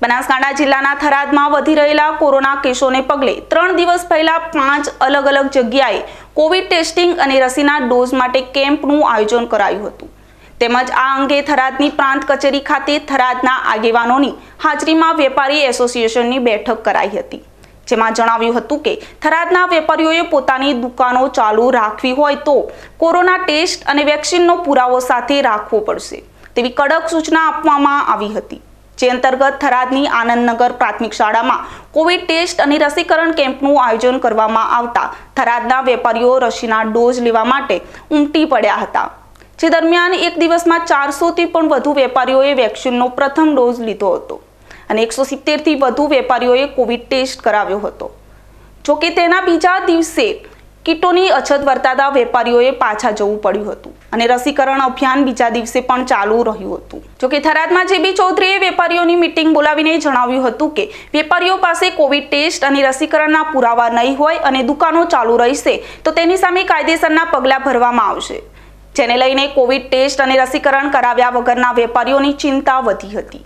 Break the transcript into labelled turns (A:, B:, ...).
A: બનાસકાંઠા જિલ્લાના થરાદમાં વધી રહેલા કોરોના કેસોને પગલે ત્રણ દિવસ પહેલા પાંચ અલગ અલગ જગ્યાએ કોવિડ ટેસ્ટિંગ અને રસીના ડોઝ માટે કેમ્પનું આયોજન કરાયું હતું તેમજ આ અંગે થરાદની પ્રાંત કચેરી ખાતે થરાદના આગેવાનોની હાજરીમાં વેપારી એસોસિએશનની બેઠક કરાઈ હતી જેમાં જણાવ્યું હતું કે થરાદના વેપારીઓએ પોતાની દુકાનો ચાલુ રાખવી હોય તો કોરોના ટેસ્ટ અને વેક્સિનનો પુરાવો સાથે રાખવો પડશે તેવી કડક સૂચના આપવામાં આવી હતી જે અંતર્ગત થરાદની આનંદનગર પ્રાથમિક શાળામાં કોવિડ ટેસ્ટ અને રસીકરણ કેમ્પનું આયોજન કરવામાં આવતા થરાદના વેપારીઓ રસીના ડોઝ લેવા માટે ઉમટી પડ્યા હતા જે દરમિયાન એક દિવસમાં ચારસોથી પણ વધુ વેપારીઓએ વેક્સિનનો પ્રથમ ડોઝ લીધો હતો અને એકસો સિત્તેરથી વધુ વેપારીઓએ કોવિડ ટેસ્ટ કરાવ્યો હતો જોકે તેના બીજા દિવસે કીટોની અછત વર્તાતા વેપારીઓએ પાછા જવું પડ્યું હતું અને રસીકરણ અભિયાન બીજા દિવસે પણ ચાલુ રહ્યું હતું જોકે થરાદમાં જેબી ચૌધરીએ વેપારીઓની મિટિંગ બોલાવીને જણાવ્યું હતું કે વેપારીઓ પાસે કોવિડ ટેસ્ટ અને રસીકરણના પુરાવા નહીં હોય અને દુકાનો ચાલુ રહેશે તો તેની સામે કાયદેસરના પગલાં ભરવામાં આવશે જેને લઈને કોવિડ ટેસ્ટ અને રસીકરણ કરાવ્યા વગરના વેપારીઓની ચિંતા વધી હતી